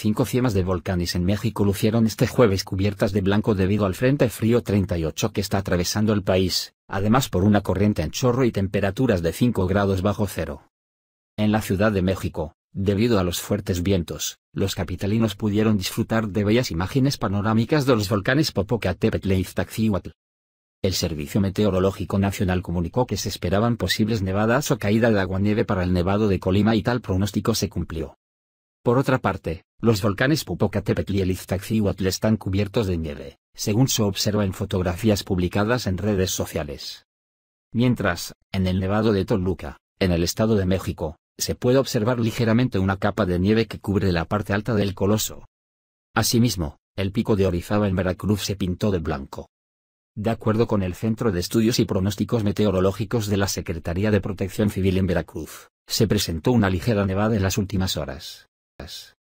Cinco cimas de volcanes en México lucieron este jueves cubiertas de blanco debido al Frente Frío 38 que está atravesando el país, además por una corriente en chorro y temperaturas de 5 grados bajo cero. En la Ciudad de México, debido a los fuertes vientos, los capitalinos pudieron disfrutar de bellas imágenes panorámicas de los volcanes Popocatépetl e Iztaccíhuatl. El Servicio Meteorológico Nacional comunicó que se esperaban posibles nevadas o caída de agua-nieve para el Nevado de Colima y tal pronóstico se cumplió. Por otra parte, los volcanes Popocatépetl y el Iztaccíhuatl están cubiertos de nieve, según se observa en fotografías publicadas en redes sociales. Mientras, en el Nevado de Toluca, en el Estado de México, se puede observar ligeramente una capa de nieve que cubre la parte alta del coloso. Asimismo, el pico de Orizaba en Veracruz se pintó de blanco. De acuerdo con el Centro de Estudios y Pronósticos Meteorológicos de la Secretaría de Protección Civil en Veracruz, se presentó una ligera nevada en las últimas horas.